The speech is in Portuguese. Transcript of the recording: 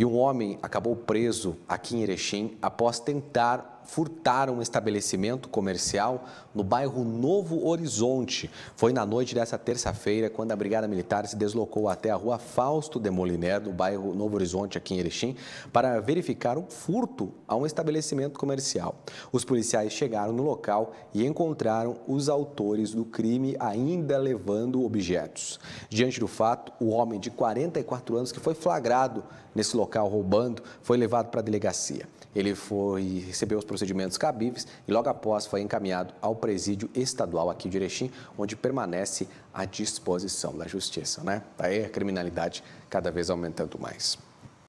E um homem acabou preso aqui em Erechim após tentar furtaram um estabelecimento comercial no bairro Novo Horizonte. Foi na noite dessa terça-feira quando a Brigada Militar se deslocou até a rua Fausto de Moliner, do bairro Novo Horizonte, aqui em Erechim, para verificar um furto a um estabelecimento comercial. Os policiais chegaram no local e encontraram os autores do crime ainda levando objetos. Diante do fato, o homem de 44 anos que foi flagrado nesse local roubando foi levado para a delegacia. Ele foi recebeu os processos procedimentos cabíveis e logo após foi encaminhado ao presídio estadual aqui de Erechim, onde permanece à disposição da justiça. Né? Aí a criminalidade cada vez aumentando mais.